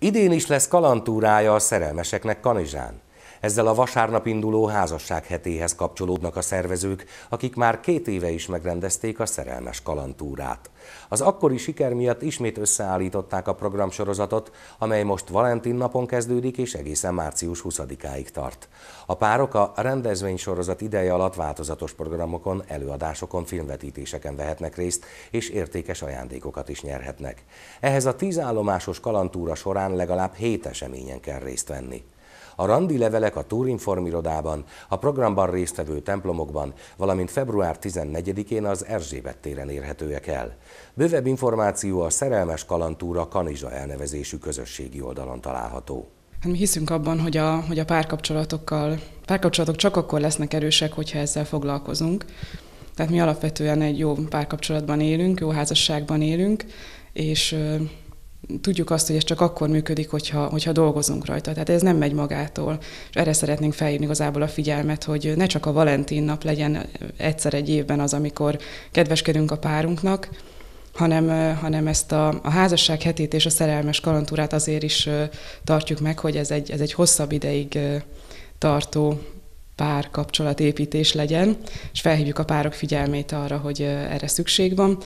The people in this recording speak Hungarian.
Idén is lesz kalantúrája a szerelmeseknek Kanizsán. Ezzel a vasárnap induló házasság hetéhez kapcsolódnak a szervezők, akik már két éve is megrendezték a szerelmes kalantúrát. Az akkori siker miatt ismét összeállították a programsorozatot, amely most Valentin napon kezdődik és egészen március 20-áig tart. A párok a rendezvénysorozat ideje alatt változatos programokon, előadásokon, filmvetítéseken vehetnek részt, és értékes ajándékokat is nyerhetnek. Ehhez a tíz állomásos kalantúra során legalább hét eseményen kell részt venni. A randi levelek a Turinform irodában, a programban résztvevő templomokban, valamint február 14-én az Erzsébet téren érhetőek el. Bővebb információ a Szerelmes Kalantúra Kanizsa elnevezésű közösségi oldalon található. Hát mi hiszünk abban, hogy a, hogy a párkapcsolatokkal, párkapcsolatok csak akkor lesznek erősek, hogyha ezzel foglalkozunk. Tehát mi alapvetően egy jó párkapcsolatban élünk, jó házasságban élünk, és tudjuk azt, hogy ez csak akkor működik, hogyha, hogyha dolgozunk rajta. Tehát ez nem megy magától. És erre szeretnénk felhívni igazából a figyelmet, hogy ne csak a Valentin nap legyen egyszer egy évben az, amikor kedveskedünk a párunknak, hanem, hanem ezt a, a házasság hetét és a szerelmes kalantúrát azért is tartjuk meg, hogy ez egy, ez egy hosszabb ideig tartó párkapcsolatépítés legyen, és felhívjuk a párok figyelmét arra, hogy erre szükség van.